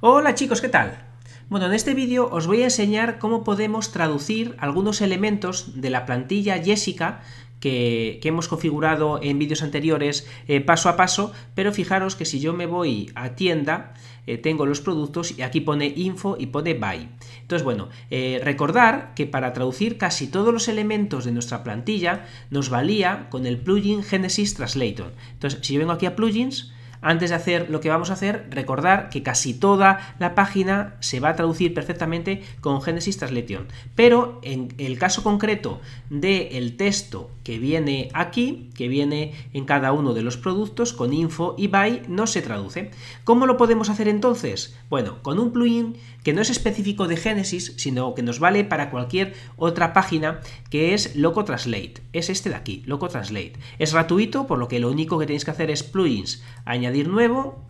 Hola chicos, ¿qué tal? Bueno, en este vídeo os voy a enseñar cómo podemos traducir algunos elementos de la plantilla Jessica que, hemos configurado en vídeos anteriores eh, paso a paso, pero fijaros que si yo me voy a tienda, eh, tengo los productos y aquí pone info y pone buy. Entonces, bueno, eh, recordar que para traducir casi todos los elementos de nuestra plantilla nos valía con el plugin Genesis Translator. Entonces, si yo vengo aquí a plugins, antes de hacer lo que vamos a hacer, recordar que casi toda la página se va a traducir perfectamente con Genesis Translation. Pero en el caso concreto del texto que viene aquí, que viene en cada uno de los productos con info y by, no se traduce. ¿Cómo lo podemos hacer entonces? Bueno, con un plugin que no es específico de Genesis, sino que nos vale para cualquier otra página, que es Loco Translate. Es este de aquí, Loco Translate. Es gratuito, por lo que lo único que tenéis que hacer es plugins, añadir nuevo,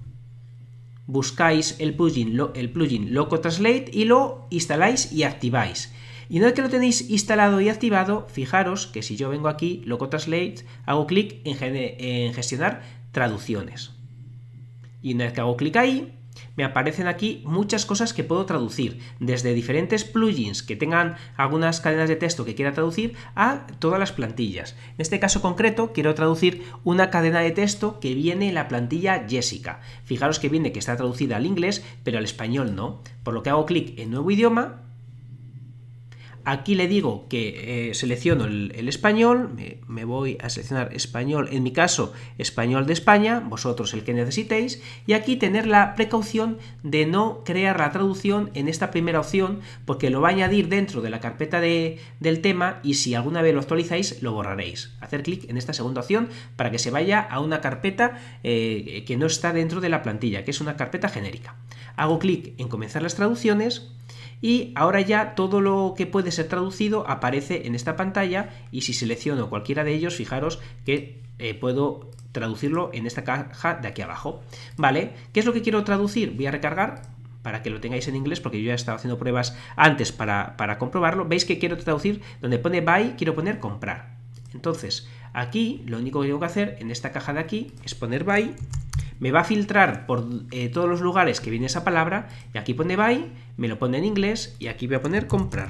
buscáis el plugin, el plugin Loco Translate y lo instaláis y activáis. Y una vez que lo tenéis instalado y activado, fijaros que si yo vengo aquí, Loco Translate, hago clic en, en gestionar traducciones. Y una vez que hago clic ahí, me aparecen aquí muchas cosas que puedo traducir, desde diferentes plugins que tengan algunas cadenas de texto que quiera traducir a todas las plantillas. En este caso concreto quiero traducir una cadena de texto que viene en la plantilla Jessica. Fijaros que viene que está traducida al inglés, pero al español no. Por lo que hago clic en nuevo idioma Aquí le digo que eh, selecciono el, español, me, voy a seleccionar español, en mi caso español de España, vosotros el que necesitéis, y aquí tener la precaución de no crear la traducción en esta primera opción porque lo va a añadir dentro de la carpeta del tema y si alguna vez lo actualizáis lo borraréis. Hacer clic en esta segunda opción para que se vaya a una carpeta eh, que no está dentro de la plantilla, que es una carpeta genérica. Hago clic en comenzar las traducciones y ahora ya todo lo que puede ser traducido aparece en esta pantalla y si selecciono cualquiera de ellos, fijaros que eh, puedo traducirlo en esta caja de aquí abajo. ¿Vale? ¿Qué es lo que quiero traducir? Voy a recargar para que lo tengáis en inglés, porque yo ya estaba haciendo pruebas antes para, para comprobarlo. Veis que quiero traducir, donde pone buy, quiero poner comprar. Entonces, aquí lo único que tengo que hacer en esta caja de aquí es poner buy me va a filtrar por eh, todos los lugares que viene esa palabra, y aquí pone buy, me lo pone en inglés, y aquí voy a poner comprar.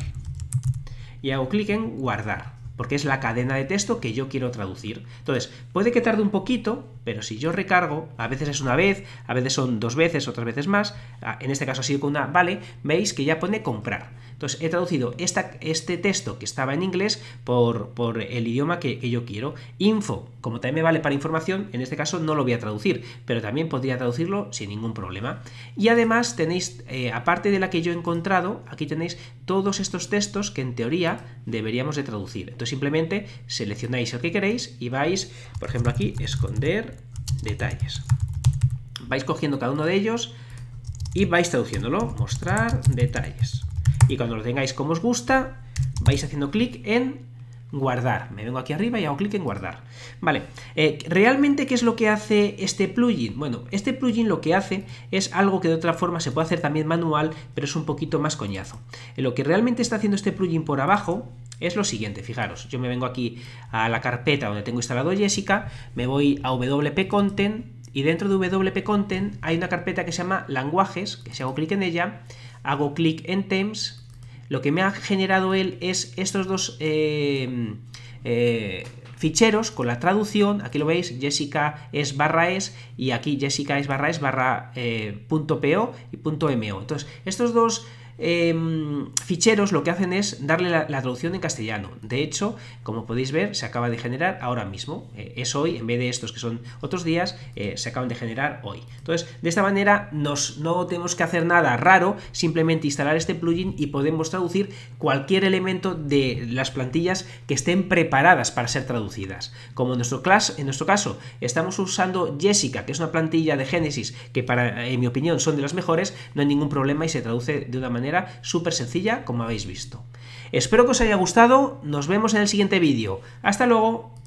Y hago clic en guardar porque es la cadena de texto que yo quiero traducir. Entonces, puede que tarde un poquito, pero si yo recargo, a veces es una vez, a veces son dos veces, otras veces más, ah, en este caso ha sido con una vale, veis que ya pone comprar. Entonces, he traducido esta, este texto que estaba en inglés por, el idioma que, yo quiero. Info, como también me vale para información, en este caso no lo voy a traducir, pero también podría traducirlo sin ningún problema. Y además tenéis, eh, aparte de la que yo he encontrado, aquí tenéis todos estos textos que en teoría deberíamos de traducir. Entonces, simplemente seleccionáis el que queréis y vais, por ejemplo aquí, esconder detalles. Vais cogiendo cada uno de ellos y vais traduciéndolo, mostrar detalles. Y cuando lo tengáis como os gusta, vais haciendo clic en guardar. Me vengo aquí arriba y hago clic en guardar. Vale, eh, ¿realmente qué es lo que hace este plugin? Bueno, este plugin lo que hace es algo que de otra forma se puede hacer también manual, pero es un poquito más coñazo. Eh, lo que realmente está haciendo este plugin por abajo es lo siguiente, fijaros, yo me vengo aquí a la carpeta donde tengo instalado Jessica, me voy a WP Content y dentro de WP Content hay una carpeta que se llama Lenguajes, que si hago clic en ella, hago clic en Themes lo que me ha generado él es estos dos eh, eh, ficheros con la traducción, aquí lo veis, Jessica es barra es y aquí Jessica es barra es barra eh, punto PO y punto MO. Entonces, estos dos Em, ficheros lo que hacen es darle la, traducción en castellano. De hecho, como podéis ver, se acaba de generar ahora mismo. Eh, es hoy, en vez de estos que son otros días, eh, se acaban de generar hoy. Entonces, de esta manera nos, no tenemos que hacer nada raro, simplemente instalar este plugin y podemos traducir cualquier elemento de las plantillas que estén preparadas para ser traducidas. Como en nuestro, class, en nuestro caso estamos usando Jessica, que es una plantilla de Génesis, que para, eh, en mi opinión son de las mejores, no hay ningún problema y se traduce de una manera era súper sencilla, como habéis visto. Espero que os haya gustado, nos vemos en el siguiente vídeo. ¡Hasta luego!